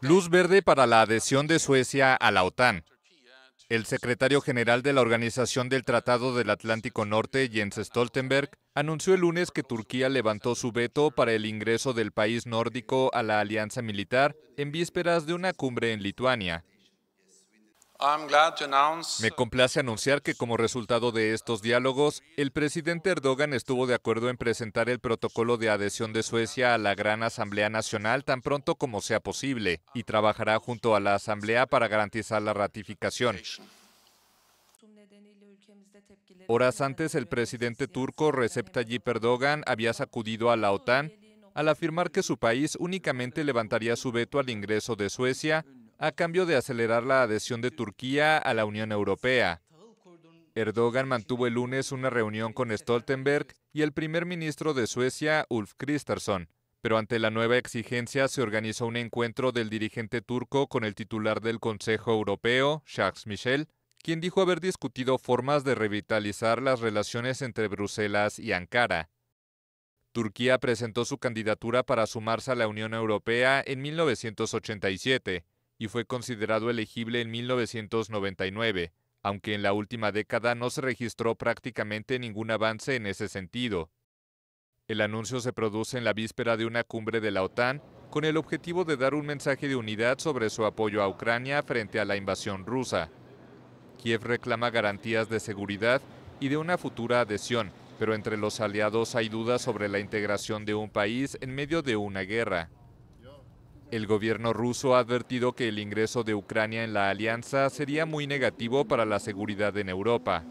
Luz verde para la adhesión de Suecia a la OTAN. El secretario general de la Organización del Tratado del Atlántico Norte, Jens Stoltenberg, anunció el lunes que Turquía levantó su veto para el ingreso del país nórdico a la alianza militar en vísperas de una cumbre en Lituania. Me complace anunciar que como resultado de estos diálogos, el presidente Erdogan estuvo de acuerdo en presentar el protocolo de adhesión de Suecia a la Gran Asamblea Nacional tan pronto como sea posible y trabajará junto a la Asamblea para garantizar la ratificación. Horas antes, el presidente turco Recep Tayyip Erdogan había sacudido a la OTAN al afirmar que su país únicamente levantaría su veto al ingreso de Suecia a cambio de acelerar la adhesión de Turquía a la Unión Europea. Erdogan mantuvo el lunes una reunión con Stoltenberg y el primer ministro de Suecia, Ulf Kristersson, pero ante la nueva exigencia se organizó un encuentro del dirigente turco con el titular del Consejo Europeo, Jacques Michel, quien dijo haber discutido formas de revitalizar las relaciones entre Bruselas y Ankara. Turquía presentó su candidatura para sumarse a la Unión Europea en 1987 y fue considerado elegible en 1999, aunque en la última década no se registró prácticamente ningún avance en ese sentido. El anuncio se produce en la víspera de una cumbre de la OTAN con el objetivo de dar un mensaje de unidad sobre su apoyo a Ucrania frente a la invasión rusa. Kiev reclama garantías de seguridad y de una futura adhesión, pero entre los aliados hay dudas sobre la integración de un país en medio de una guerra. El gobierno ruso ha advertido que el ingreso de Ucrania en la alianza sería muy negativo para la seguridad en Europa.